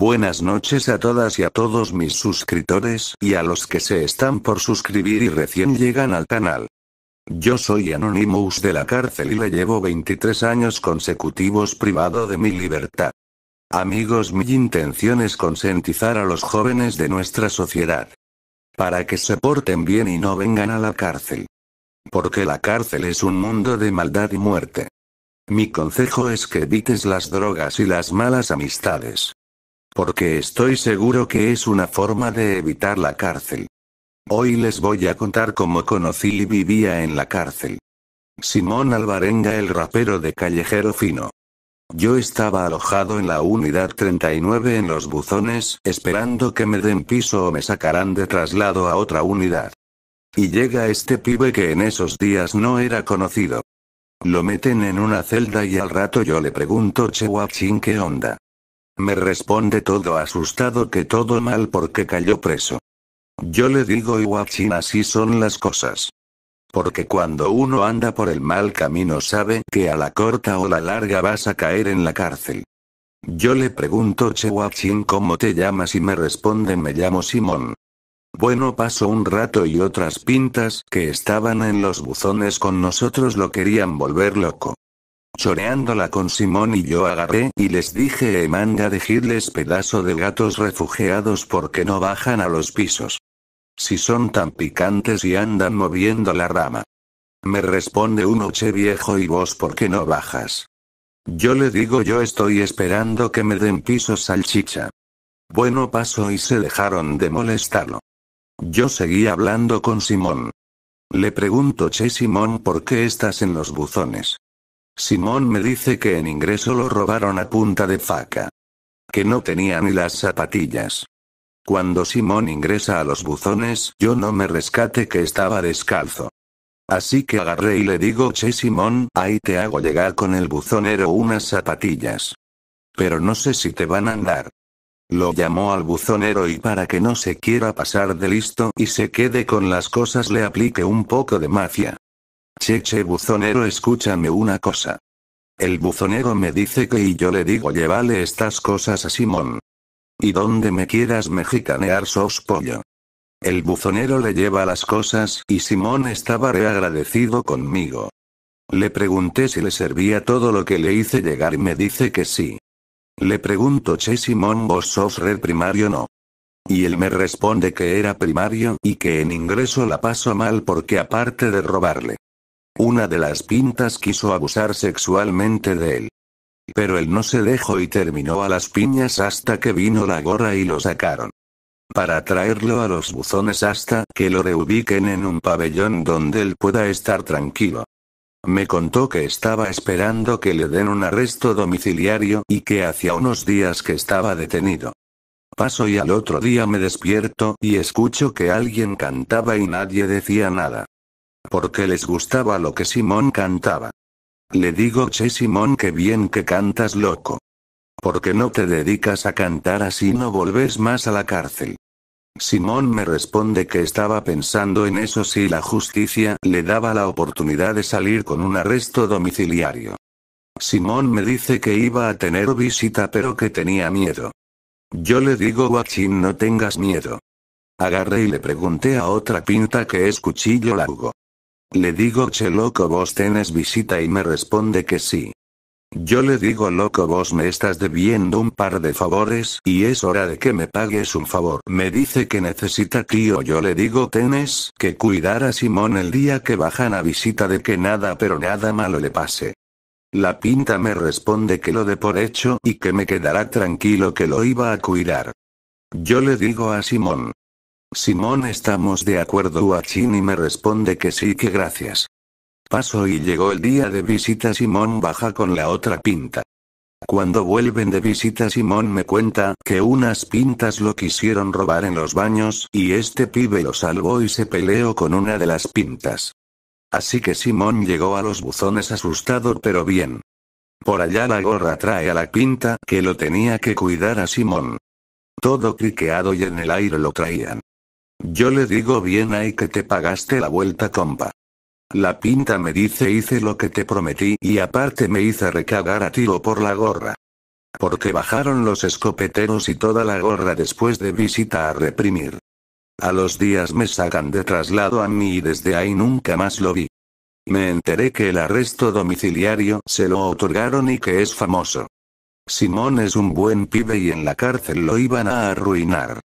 Buenas noches a todas y a todos mis suscriptores y a los que se están por suscribir y recién llegan al canal. Yo soy Anonymous de la cárcel y le llevo 23 años consecutivos privado de mi libertad. Amigos, mi intención es consentizar a los jóvenes de nuestra sociedad. Para que se porten bien y no vengan a la cárcel. Porque la cárcel es un mundo de maldad y muerte. Mi consejo es que evites las drogas y las malas amistades. Porque estoy seguro que es una forma de evitar la cárcel. Hoy les voy a contar cómo conocí y vivía en la cárcel. Simón Alvarenga, el rapero de Callejero Fino. Yo estaba alojado en la unidad 39 en los buzones, esperando que me den piso o me sacarán de traslado a otra unidad. Y llega este pibe que en esos días no era conocido. Lo meten en una celda y al rato yo le pregunto, Chehuachin, ¿qué onda? Me responde todo asustado que todo mal porque cayó preso. Yo le digo Iwachin así son las cosas. Porque cuando uno anda por el mal camino sabe que a la corta o la larga vas a caer en la cárcel. Yo le pregunto Chewachin cómo te llamas y me responde me llamo Simón. Bueno pasó un rato y otras pintas que estaban en los buzones con nosotros lo querían volver loco choreándola con Simón y yo agarré y les dije e eh, manga de pedazo de gatos refugiados porque no bajan a los pisos. Si son tan picantes y andan moviendo la rama. Me responde uno oh, che viejo y vos por qué no bajas. Yo le digo yo estoy esperando que me den pisos salchicha. Bueno paso y se dejaron de molestarlo. Yo seguí hablando con Simón. Le pregunto che Simón por qué estás en los buzones. Simón me dice que en ingreso lo robaron a punta de faca. Que no tenía ni las zapatillas. Cuando Simón ingresa a los buzones, yo no me rescate que estaba descalzo. Así que agarré y le digo, che Simón, ahí te hago llegar con el buzonero unas zapatillas. Pero no sé si te van a andar. Lo llamó al buzonero y para que no se quiera pasar de listo y se quede con las cosas le aplique un poco de mafia. Che che buzonero escúchame una cosa. El buzonero me dice que y yo le digo llévale estas cosas a Simón. Y donde me quieras mexicanear sos pollo. El buzonero le lleva las cosas y Simón estaba reagradecido conmigo. Le pregunté si le servía todo lo que le hice llegar y me dice que sí. Le pregunto Che Simón vos sos red primario no. Y él me responde que era primario y que en ingreso la paso mal porque aparte de robarle una de las pintas quiso abusar sexualmente de él. Pero él no se dejó y terminó a las piñas hasta que vino la gorra y lo sacaron. Para traerlo a los buzones hasta que lo reubiquen en un pabellón donde él pueda estar tranquilo. Me contó que estaba esperando que le den un arresto domiciliario y que hacía unos días que estaba detenido. Paso y al otro día me despierto y escucho que alguien cantaba y nadie decía nada. Porque les gustaba lo que Simón cantaba. Le digo, che Simón, que bien que cantas loco. Porque no te dedicas a cantar así no volvés más a la cárcel. Simón me responde que estaba pensando en eso si la justicia le daba la oportunidad de salir con un arresto domiciliario. Simón me dice que iba a tener visita pero que tenía miedo. Yo le digo Guachín no tengas miedo. Agarré y le pregunté a otra pinta que es cuchillo largo. Le digo che loco vos tenés visita y me responde que sí. Yo le digo loco vos me estás debiendo un par de favores y es hora de que me pagues un favor. Me dice que necesita tío yo le digo tenés que cuidar a Simón el día que bajan a visita de que nada pero nada malo le pase. La pinta me responde que lo de por hecho y que me quedará tranquilo que lo iba a cuidar. Yo le digo a Simón, Simón, ¿estamos de acuerdo? y me responde que sí, que gracias. Paso y llegó el día de visita. Simón baja con la otra pinta. Cuando vuelven de visita Simón me cuenta que unas pintas lo quisieron robar en los baños y este pibe lo salvó y se peleó con una de las pintas. Así que Simón llegó a los buzones asustado pero bien. Por allá la gorra trae a la pinta que lo tenía que cuidar a Simón. Todo criqueado y en el aire lo traían. Yo le digo bien hay que te pagaste la vuelta compa. La pinta me dice hice lo que te prometí y aparte me hice recagar a tiro por la gorra. Porque bajaron los escopeteros y toda la gorra después de visita a reprimir. A los días me sacan de traslado a mí y desde ahí nunca más lo vi. Me enteré que el arresto domiciliario se lo otorgaron y que es famoso. Simón es un buen pibe y en la cárcel lo iban a arruinar.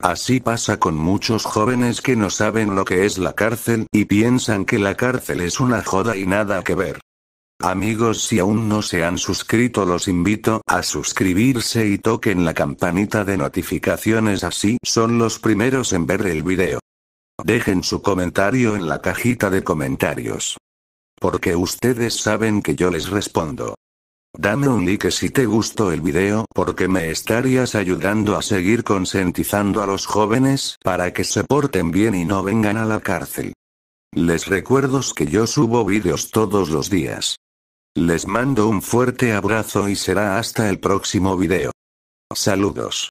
Así pasa con muchos jóvenes que no saben lo que es la cárcel y piensan que la cárcel es una joda y nada que ver. Amigos, si aún no se han suscrito, los invito a suscribirse y toquen la campanita de notificaciones, así son los primeros en ver el video. Dejen su comentario en la cajita de comentarios. Porque ustedes saben que yo les respondo. Dame un like si te gustó el video porque me estarías ayudando a seguir consentizando a los jóvenes para que se porten bien y no vengan a la cárcel. Les recuerdo que yo subo videos todos los días. Les mando un fuerte abrazo y será hasta el próximo video. Saludos.